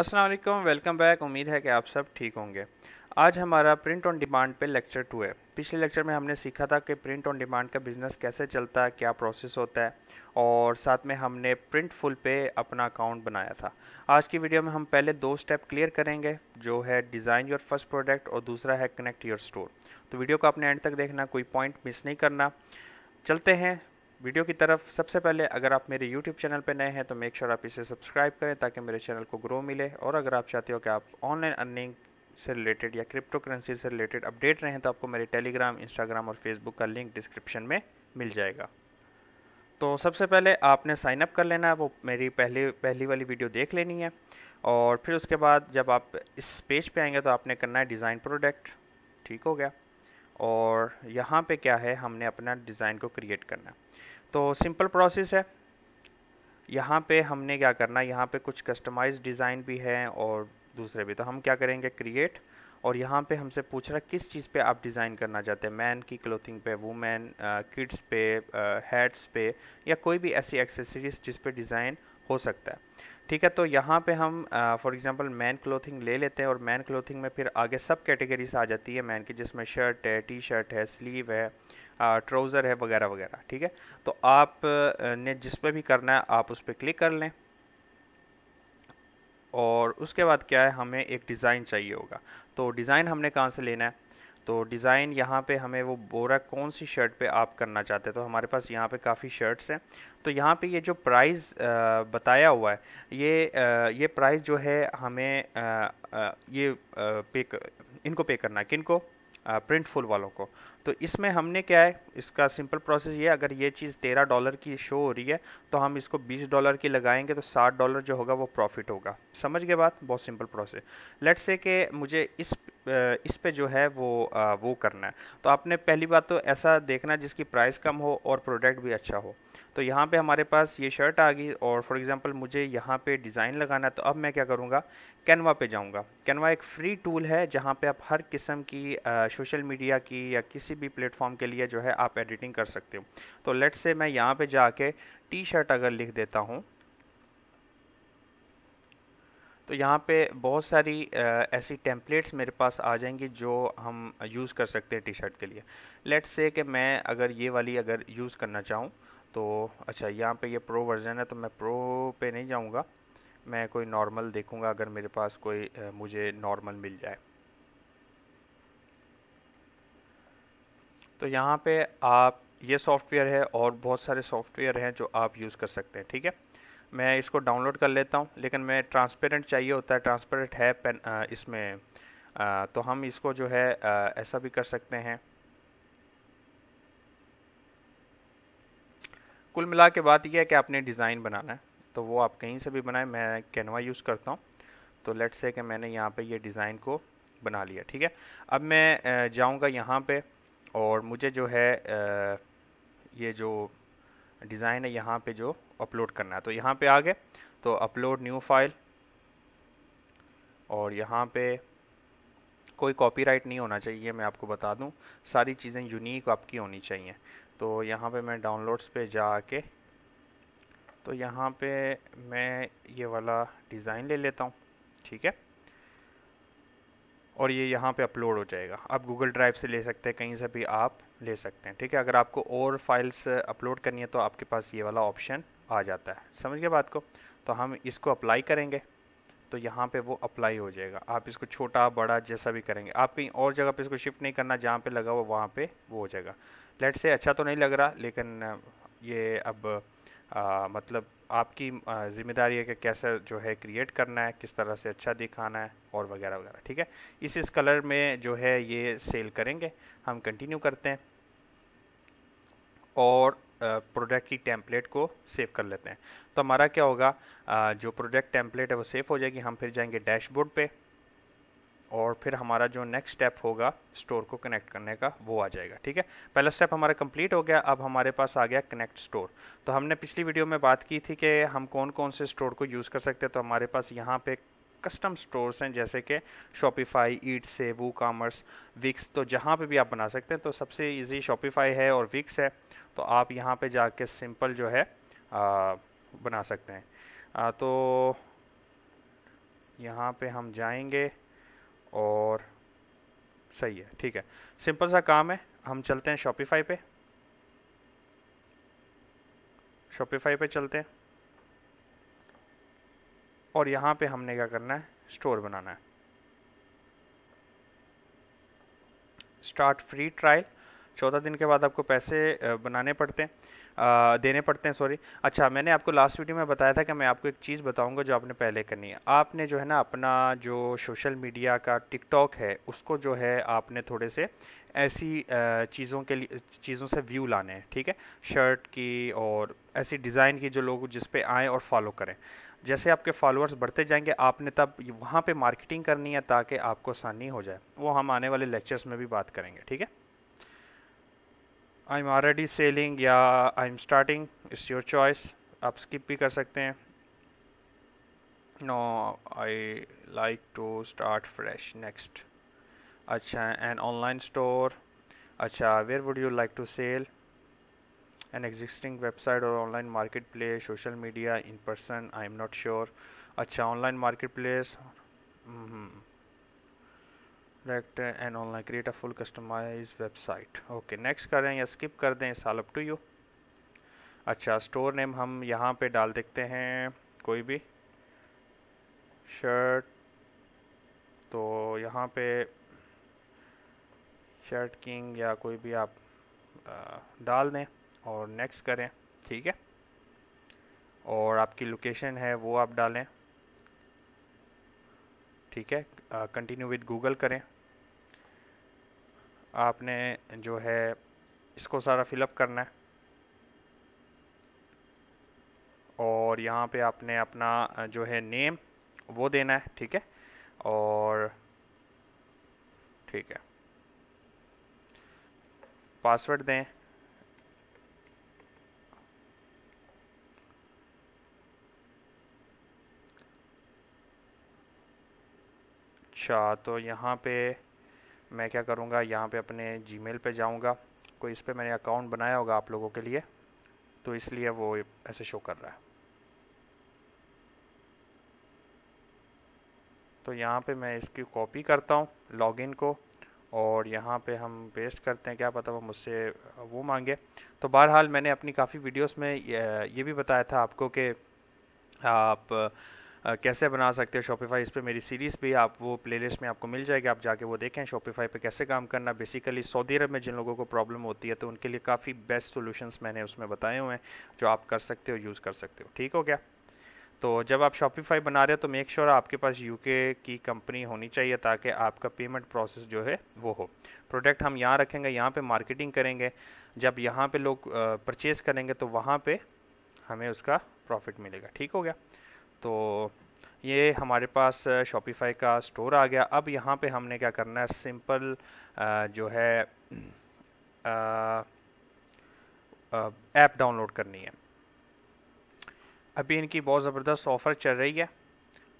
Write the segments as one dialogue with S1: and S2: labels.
S1: Aslam welcome back उम्मीद है कि आप सब ठीक होंगे आज हमारा प्रिंट ऑन डिमांड पे लेक्चर टू है पिछले लेक्चर में हमने सीखा था कि प्रिंट ऑन डिमांड का बिज़नेस कैसे चलता है क्या प्रोसेस होता है और साथ में हमने प्रिंट फुल पे अपना अकाउंट बनाया था आज की वीडियो में हम पहले दो स्टेप क्लियर करेंगे जो है डिज़ाइन योर फर्स्ट प्रोडक्ट और दूसरा है कनेक्ट योर स्टोर तो वीडियो को आपने एंड तक देखना कोई पॉइंट मिस नहीं करना चलते हैं वीडियो की तरफ सबसे पहले अगर आप मेरे यूट्यूब चैनल पर नए हैं तो मेक श्योर आप इसे सब्सक्राइब करें ताकि मेरे चैनल को ग्रो मिले और अगर आप चाहते हो कि आप ऑनलाइन अर्निंग से रिलेटेड या क्रिप्टो करेंसी से रिलेटेड अपडेट रहें तो आपको मेरे टेलीग्राम इंस्टाग्राम और फेसबुक का लिंक डिस्क्रिप्शन में मिल जाएगा तो सबसे पहले आपने साइन अप कर लेना है वो मेरी पहली पहली वाली वीडियो देख लेनी है और फिर उसके बाद जब आप इस पेज पे आएंगे तो आपने करना है डिज़ाइन प्रोडक्ट ठीक हो गया और यहाँ पे क्या है हमने अपना डिज़ाइन को क्रिएट करना है तो सिंपल प्रोसेस है यहाँ पे हमने क्या करना है यहाँ पे कुछ कस्टमाइज डिज़ाइन भी हैं और दूसरे भी तो हम क्या करेंगे क्रिएट और यहाँ पे हमसे पूछ रहा किस चीज़ पे आप डिज़ाइन करना चाहते हैं मैन की क्लोथिंग पे वुमेन किड्स uh, पे हेड्स uh, पे या कोई भी ऐसी एक्सेसरीज जिस पे डिज़ाइन हो सकता है ठीक है तो यहाँ पे हम फॉर एग्जांपल मैन क्लोथिंग ले लेते हैं और मैन क्लोथिंग में फिर आगे सब कैटेगरीज आ जाती है मैन की जिसमें शर्ट है टी शर्ट है स्लीव है ट्राउज़र है वगैरह वगैरह ठीक है तो आप ने जिस पर भी करना है आप उस पर क्लिक कर लें और उसके बाद क्या है हमें एक डिज़ाइन चाहिए होगा तो डिज़ाइन हमने कहाँ से लेना है तो डिज़ाइन यहाँ पे हमें वो बोरा कौन सी शर्ट पे आप करना चाहते हैं तो हमारे पास यहाँ पे काफ़ी शर्ट्स हैं तो यहाँ पे ये जो प्राइस बताया हुआ है ये ये प्राइस जो है हमें ये पे इनको पे करना है किनको प्रिंटफुल वालों को तो इसमें हमने क्या है इसका सिंपल प्रोसेस ये अगर ये चीज़ तेरह डॉलर की शो हो रही है तो हम इसको बीस डॉलर की लगाएंगे तो साठ डॉलर जो होगा वो प्रॉफिट होगा समझ गए बात बहुत सिंपल प्रोसेस लेट्स से कि मुझे इस इस पे जो है वो आ, वो करना है तो आपने पहली बात तो ऐसा देखना जिसकी प्राइस कम हो और प्रोडक्ट भी अच्छा हो तो यहाँ पे हमारे पास ये शर्ट आ गई और फॉर एग्जांपल मुझे यहाँ पे डिज़ाइन लगाना है तो अब मैं क्या करूँगा कैनवा पे जाऊँगा कैनवा एक फ्री टूल है जहाँ पे आप हर किस्म की सोशल मीडिया की या किसी भी प्लेटफॉर्म के लिए जो है आप एडिटिंग कर सकते हो तो लेट्स से मैं यहाँ पर जाके टी शर्ट अगर लिख देता हूँ तो यहाँ पे बहुत सारी ऐसी टेम्पलेट्स मेरे पास आ जाएंगी जो हम यूज़ कर सकते हैं टी शर्ट के लिए लेट्स से कि मैं अगर ये वाली अगर यूज़ करना चाहूँ तो अच्छा यहाँ पे ये प्रो वर्जन है तो मैं प्रो पे नहीं जाऊँगा मैं कोई नॉर्मल देखूँगा अगर मेरे पास कोई मुझे नॉर्मल मिल जाए तो यहाँ पे आप ये सॉफ्टवेयर है और बहुत सारे सॉफ्टवेयर हैं जो आप यूज़ कर सकते हैं ठीक है मैं इसको डाउनलोड कर लेता हूँ लेकिन मैं ट्रांसपेरेंट चाहिए होता है ट्रांसपेरेंट है पेन इसमें तो हम इसको जो है ऐसा भी कर सकते हैं कुल मिला के बात यह है कि आपने डिज़ाइन बनाना है तो वो आप कहीं से भी बनाएं मैं कैनवा यूज़ करता हूँ तो लेट से कि मैंने यहाँ पे ये यह डिज़ाइन को बना लिया ठीक है अब मैं जाऊँगा यहाँ पे और मुझे जो है ये जो डिज़ाइन है यहाँ पे जो अपलोड करना है तो यहाँ पे आ गए तो अपलोड न्यू फाइल और यहाँ पे कोई कॉपीराइट नहीं होना चाहिए मैं आपको बता दूँ सारी चीज़ें यूनिक आपकी होनी चाहिए तो यहाँ पे मैं डाउनलोड्स पे जा के तो यहाँ पे मैं ये वाला डिज़ाइन ले लेता हूँ ठीक है और ये यहाँ पे अपलोड हो जाएगा आप गूगल ड्राइव से ले सकते हैं कहीं से भी आप ले सकते हैं ठीक है अगर आपको और फाइल्स अपलोड uh, करनी है तो आपके पास ये वाला ऑप्शन आ जाता है समझ गए बात को तो हम इसको अप्लाई करेंगे तो यहाँ पे वो अप्लाई हो जाएगा आप इसको छोटा बड़ा जैसा भी करेंगे आप कहीं और जगह पे इसको शिफ्ट नहीं करना जहाँ पे लगा हुआ वहाँ पे वो हो जाएगा लेट से अच्छा तो नहीं लग रहा लेकिन uh, ये अब आ, uh, मतलब आपकी ज़िम्मेदारी है कि कैसे जो है क्रिएट करना है किस तरह से अच्छा दिखाना है और वगैरह वगैरह ठीक है इस इस कलर में जो है ये सेल करेंगे हम कंटिन्यू करते हैं और प्रोडक्ट की टेम्पलेट को सेव कर लेते हैं तो हमारा क्या होगा जो प्रोडक्ट टेम्पलेट है वो सेव हो जाएगी हम फिर जाएंगे डैशबोर्ड पे और फिर हमारा जो नेक्स्ट स्टेप होगा स्टोर को कनेक्ट करने का वो आ जाएगा ठीक है पहला स्टेप हमारा कंप्लीट हो गया अब हमारे पास आ गया कनेक्ट स्टोर तो हमने पिछली वीडियो में बात की थी कि हम कौन कौन से स्टोर को यूज़ कर सकते हैं तो हमारे पास यहाँ पे कस्टम स्टोर्स हैं जैसे कि शॉपिफाई ईट से वू कामर्स विक्स तो जहाँ पर भी आप बना सकते हैं तो सबसे ईजी शॉपिफाई है और विक्स है तो आप यहाँ पर जाके सिंपल जो है आ, बना सकते हैं आ, तो यहाँ पे हम जाएंगे और सही है ठीक है सिंपल सा काम है हम चलते हैं शॉपिफाई पे शॉपिफाई पे चलते हैं और यहाँ पे हमने क्या करना है स्टोर बनाना है स्टार्ट फ्री ट्रायल चौदह दिन के बाद आपको पैसे बनाने पड़ते हैं आ, देने पड़ते हैं सॉरी अच्छा मैंने आपको लास्ट वीडियो में बताया था कि मैं आपको एक चीज़ बताऊंगा जो आपने पहले करनी है आपने जो है ना अपना जो सोशल मीडिया का टिकटॉक है उसको जो है आपने थोड़े से ऐसी चीज़ों के लिए चीज़ों से व्यू लाने हैं ठीक है शर्ट की और ऐसी डिज़ाइन की जो लोग जिस आएँ और फॉलो करें जैसे आपके फॉलोअर्स बढ़ते जाएंगे आपने तब वहाँ पे मार्केटिंग करनी है ताकि आपको आसानी हो जाए वो हम आने वाले लेक्चर्स में भी बात करेंगे ठीक है आई एम ऑलरेडी सेलिंग या I am starting it's your choice आप स्किप भी कर सकते हैं no I like to start fresh next अच्छा एन ऑनलाइन स्टोर अच्छा where would you like to sell an existing website or online marketplace social media in person i am not sure acha online marketplace mm hmm select an online create a full customize website okay next कर रहे हैं या skip कर दें साल up to you अच्छा store name हम यहाँ पे डाल देते हैं कोई भी शर्ट तो यहाँ पे शर्ट किंग या कोई भी आप डाल दें और नेक्स्ट करें ठीक है और आपकी लोकेशन है वो आप डालें ठीक है कंटिन्यू विद गूगल करें आपने जो है इसको सारा फिलअप करना है और यहाँ पे आपने अपना जो है नेम वो देना है ठीक है और ठीक है पासवर्ड दें अच्छा तो यहाँ पे मैं क्या करूँगा यहाँ पे अपने जी मेल पर जाऊँगा कोई इस पर मैंने अकाउंट बनाया होगा आप लोगों के लिए तो इसलिए वो ऐसे शो कर रहा है तो यहाँ पे मैं इसकी कॉपी करता हूँ लॉगिन को और यहाँ पे हम पेस्ट करते हैं क्या पता वो मुझसे वो मांगे तो बहरहाल मैंने अपनी काफ़ी वीडियोस में ये भी बताया था आपको कि आप कैसे बना सकते हैं शॉपिफाई इस पर मेरी सीरीज़ भी आप वो प्लेलिस्ट में आपको मिल जाएगी आप जाके वो देखें शॉपिफाई पे कैसे काम करना बेसिकली सऊदी अरब में जिन लोगों को प्रॉब्लम होती है तो उनके लिए काफ़ी बेस्ट सोल्यूशंस मैंने उसमें बताए हुए हैं जो आप कर सकते हो यूज़ कर सकते हो ठीक हो गया तो जब आप शॉपिफाई बना रहे हो तो मेक श्योर sure आपके पास यूके की कंपनी होनी चाहिए ताकि आपका पेमेंट प्रोसेस जो है वो हो प्रोडक्ट हम यहाँ रखेंगे यहाँ पे मार्केटिंग करेंगे जब यहाँ पे लोग परचेज़ करेंगे तो वहाँ पे हमें उसका प्रॉफिट मिलेगा ठीक हो गया तो ये हमारे पास शॉपिफाई का स्टोर आ गया अब यहाँ पे हमने क्या करना है सिंपल जो है ऐप डाउनलोड करनी है अभी इनकी बहुत ज़बरदस्त ऑफ़र चल रही है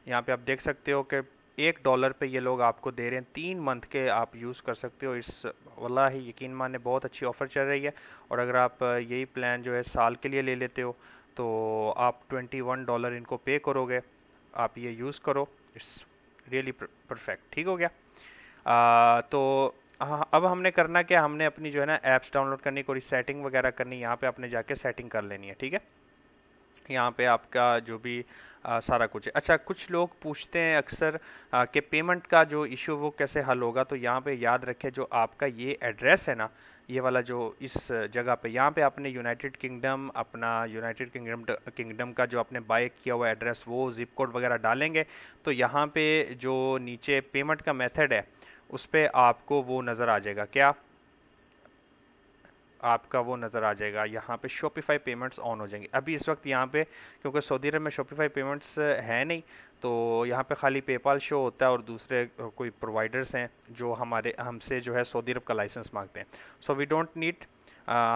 S1: यहाँ पे आप देख सकते हो कि एक डॉलर पे ये लोग आपको दे रहे हैं तीन मंथ के आप यूज़ कर सकते हो इस वल्ला ही यकीन माने बहुत अच्छी ऑफ़र चल रही है और अगर आप यही प्लान जो है साल के लिए ले लेते हो तो आप 21 डॉलर इनको पे करोगे आप ये यूज़ करो इट्स रियली परफेक्ट ठीक हो गया आ, तो अब हमने करना क्या हमने अपनी जो है ना ऐप्स डाउनलोड करनी कोई सेटिंग वगैरह करनी यहाँ पे आपने जाके सेटिंग कर लेनी है ठीक है यहाँ पे आपका जो भी आ, सारा कुछ अच्छा कुछ लोग पूछते हैं अक्सर कि पेमेंट का जो इशू वो कैसे हल होगा तो यहाँ पे याद रखें जो आपका ये एड्रेस है ना ये वाला जो इस जगह पे यहाँ पे आपने यूनाइटेड किंगडम अपना यूनाइटेड किंगडम किंगडम का जो आपने बाय किया हुआ एड्रेस वो जिप कोड वगैरह डालेंगे तो यहाँ पे जो नीचे पेमेंट का मेथड है उस पर आपको वो नज़र आ जाएगा क्या आपका वो नज़र आ जाएगा यहाँ पे शॉपिफाई पेमेंट्स ऑन हो जाएंगे अभी इस वक्त यहाँ पे क्योंकि सऊदी अरब में शॉपिफाई पेमेंट्स है नहीं तो यहाँ पे खाली पेपाल शो होता है और दूसरे कोई प्रोवाइडर्स हैं जो हमारे हमसे जो है सऊदी अरब का लाइसेंस मांगते हैं सो वी डोंट नीड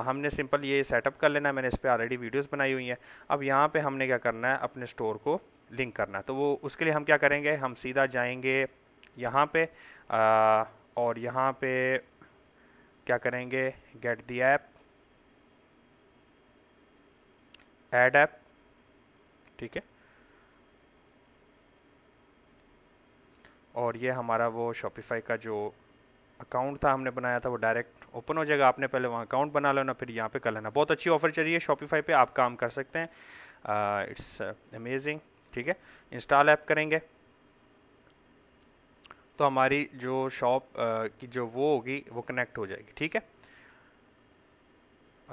S1: हमने सिंपल ये सेटअप कर लेना है मैंने इस पर ऑलरेडी वीडियोज़ बनाई हुई हैं अब यहाँ पर हमने क्या करना है अपने स्टोर को लिंक करना है तो वो उसके लिए हम क्या करेंगे हम सीधा जाएंगे यहाँ पर और यहाँ पे क्या करेंगे get the app add app ठीक है और ये हमारा वो शॉपिफाई का जो अकाउंट था हमने बनाया था वो डायरेक्ट ओपन हो जाएगा आपने पहले वहाँ अकाउंट बना लेना फिर यहाँ पे कर लेना बहुत अच्छी ऑफर चल रही है शॉपिफाई पे आप काम कर सकते हैं इट्स uh, अमेजिंग uh, ठीक है इंस्टॉल ऐप करेंगे तो हमारी जो शॉप की जो वो होगी वो कनेक्ट हो जाएगी ठीक है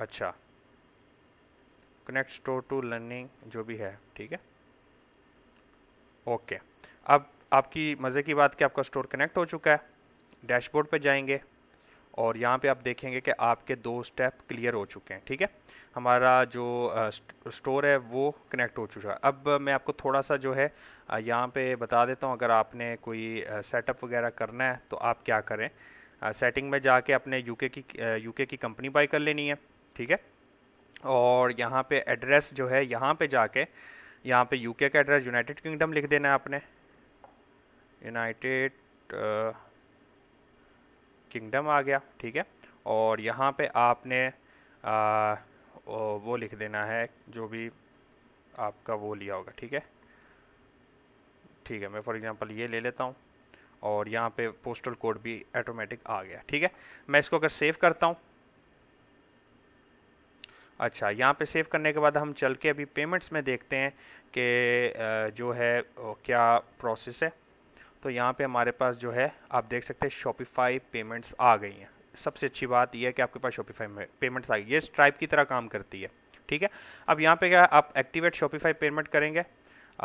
S1: अच्छा कनेक्ट स्टोर टू लर्निंग जो भी है ठीक है ओके अब आपकी मज़े की बात कि आपका स्टोर कनेक्ट हो चुका है डैशबोर्ड पे जाएंगे और यहाँ पे आप देखेंगे कि आपके दो स्टेप क्लियर हो चुके हैं ठीक है हमारा जो स्टोर है वो कनेक्ट हो चुका है अब मैं आपको थोड़ा सा जो है यहाँ पे बता देता हूँ अगर आपने कोई सेटअप वगैरह करना है तो आप क्या करें सेटिंग में जाके अपने यूके की यूके की कंपनी बाई कर लेनी है ठीक है और यहाँ पे एड्रेस जो है यहाँ पे जाके यहाँ पे यूके का एड्रेस यूनाइटेड किंगडम लिख देना है आपने यूनाइटेड किंगडम आ गया ठीक है और यहाँ पे आपने आ, वो लिख देना है जो भी आपका वो लिया होगा ठीक है ठीक है मैं फॉर एग्ज़ाम्पल ये ले लेता हूँ और यहाँ पे पोस्टल कोड भी ऑटोमेटिक आ गया ठीक है मैं इसको अगर सेव करता हूँ अच्छा यहाँ पे सेव करने के बाद हम चल के अभी पेमेंट्स में देखते हैं कि जो है क्या प्रोसेस है तो यहाँ पे हमारे पास जो है आप देख सकते हैं शॉपिफाई पेमेंट्स आ गई हैं सबसे अच्छी बात यह है कि आपके पास शॉपिफाई पेमेंट्स आ गई ये स्ट्राइप की तरह काम करती है ठीक है अब यहाँ पे क्या आप एक्टिवेट शॉपिफाई पेमेंट करेंगे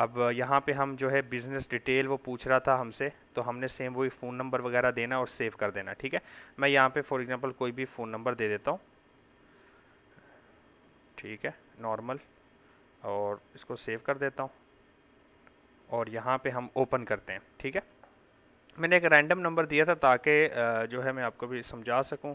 S1: अब यहाँ पे हम जो है बिज़नेस डिटेल वो पूछ रहा था हमसे तो हमने सेम वही फ़ोन नंबर वगैरह देना और सेव कर देना ठीक है मैं यहाँ पे फॉर एग्जांपल कोई भी फ़ोन नंबर दे देता हूँ ठीक है नॉर्मल और इसको सेव कर देता हूँ और यहाँ पे हम ओपन करते हैं ठीक है मैंने एक रैंडम नंबर दिया था ताकि जो है मैं आपको भी समझा सकूँ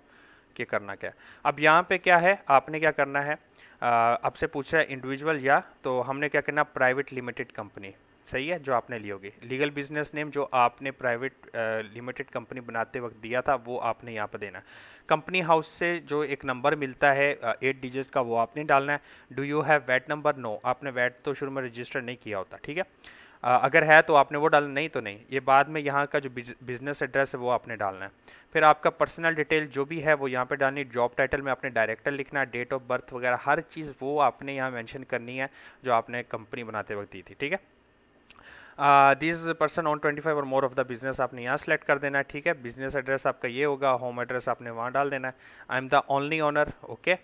S1: कि करना क्या है अब यहाँ पे क्या है आपने क्या करना है आपसे पूछ रहा है इंडिविजुअल या तो हमने क्या करना प्राइवेट लिमिटेड कंपनी सही है जो आपने ली होगी लीगल बिजनेस नेम जो आपने प्राइवेट लिमिटेड कंपनी बनाते वक्त दिया था वो आपने यहाँ पर देना कंपनी हाउस से जो एक नंबर मिलता है एट डिजिट का वो आपने डालना है do you have VAT number no आपने वैट तो शुरू में रजिस्टर नहीं किया होता ठीक है अगर है तो आपने वो डालना नहीं तो नहीं ये बाद में यहाँ का जो बिजनेस एड्रेस है वो आपने डालना है फिर आपका पर्सनल डिटेल जो भी है वो यहाँ पे डालनी जॉब टाइटल में आपने डायरेक्टर लिखना है डेट ऑफ बर्थ वगैरह हर चीज़ वो आपने यहाँ मैंशन करनी है जो आपने कंपनी बनाते वक्त दी थी ठीक है दिस पर्सन ऑन 25 और मोर ऑफ द बिजनेस आपने यहाँ सेलेक्ट कर देना है ठीक है बिजनेस एड्रेस आपका ये होगा होम एड्रेस आपने वहाँ डाल देना है I am the only owner okay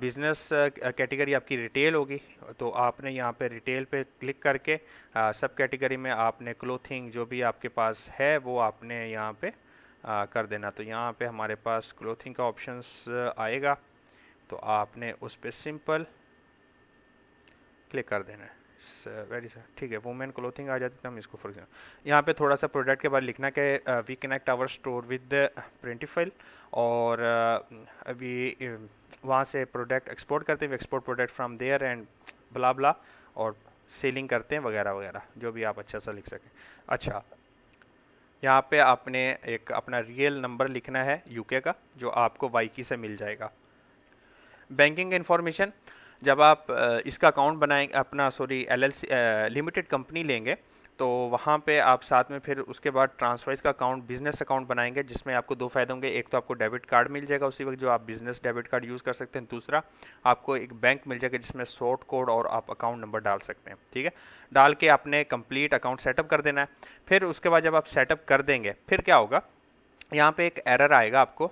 S1: business category आपकी रिटेल होगी तो आपने यहाँ पे रिटेल पे क्लिक करके सब uh, कैटेगरी में आपने क्लोथिंग जो भी आपके पास है वो आपने यहाँ पे uh, कर देना तो यहाँ पे हमारे पास क्लोथिंग का ऑप्शन uh, आएगा तो आपने उस पर सिंपल क्लिक कर देना है वेरी सर uh, ठीक है वुमेन क्लोथिंग आ जाती तो हम इसको फॉर एग्जाम्पल यहाँ पे थोड़ा सा प्रोडक्ट के बारे लिखना कि we connect our store with प्रिंटिफाइल और अभी uh, uh, वहाँ से प्रोडक्ट एक्सपोर्ट करते हैं export product from there and blah blah और सेलिंग करते हैं वगैरह वगैरह जो भी आप अच्छा सा लिख सकें अच्छा यहाँ पे आपने एक अपना रियल नंबर लिखना है यूके का जो आपको वाइकी से मिल जाएगा बैंकिंग इन्फॉर्मेशन जब आप इसका अकाउंट बनाएंगे अपना सॉरी एलएलसी लिमिटेड कंपनी लेंगे तो वहाँ पे आप साथ में फिर उसके बाद ट्रांसफर का अकाउंट बिजनेस अकाउंट बनाएंगे जिसमें आपको दो फायदे होंगे एक तो आपको डेबिट कार्ड मिल जाएगा उसी वक्त जो आप बिजनेस डेबिट कार्ड यूज़ कर सकते हैं दूसरा आपको एक बैंक मिल जाएगा जिसमें शॉर्ट कोड और आप अकाउंट नंबर डाल सकते हैं ठीक है डाल के आपने कंप्लीट अकाउंट सेटअप कर देना है फिर उसके बाद जब आप सेटअप कर देंगे फिर क्या होगा यहाँ पे एक एरर आएगा आपको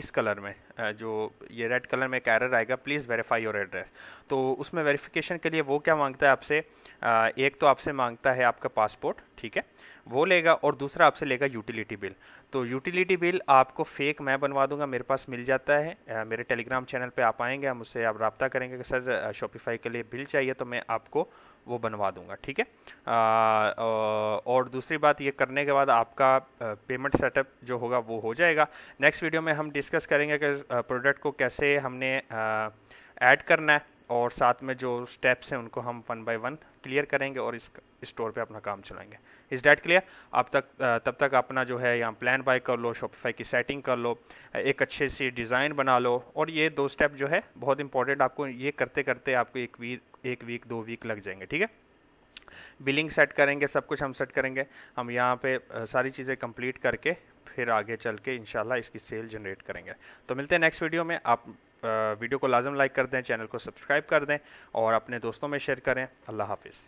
S1: इस कलर में जो ये रेड कलर में एक एरर आएगा प्लीज़ वेरीफाई योर एड्रेस तो उसमें वेरिफिकेशन के लिए वो क्या मांगता है आपसे एक तो आपसे मांगता है आपका पासपोर्ट ठीक है वो लेगा और दूसरा आपसे लेगा यूटिलिटी बिल तो यूटिलिटी बिल आपको फेक मैं बनवा दूंगा मेरे पास मिल जाता है मेरे टेलीग्राम चैनल पे आप आएंगे हम उससे आप रबता करेंगे कि सर शॉपिफाई के लिए बिल चाहिए तो मैं आपको वो बनवा दूंगा ठीक है और दूसरी बात ये करने के बाद आपका पेमेंट सेटअप जो होगा वो हो जाएगा नेक्स्ट वीडियो में हम डिस्कस करेंगे कि प्रोडक्ट को कैसे हमने ऐड करना है और साथ में जो स्टेप्स हैं उनको हम वन बाय वन क्लियर करेंगे और इस स्टोर पे अपना काम चलाएंगे इस डेट क्लियर अब तक तब तक अपना जो है यहाँ प्लान बाय कर लो शॉपिफाई की सेटिंग कर लो एक अच्छे सी डिज़ाइन बना लो और ये दो स्टेप जो है बहुत इंपॉर्टेंट आपको ये करते करते आपको एक वीक एक वीक दो वीक लग जाएंगे ठीक है बिलिंग सेट करेंगे सब कुछ हम सेट करेंगे हम यहाँ पे सारी चीज़ें कंप्लीट करके फिर आगे चल के इनशाला इसकी सेल जनरेट करेंगे तो मिलते हैं नेक्स्ट वीडियो में आप वीडियो को लाजम लाइक कर दें चैनल को सब्सक्राइब कर दें और अपने दोस्तों में शेयर करें अल्लाह हाफिज़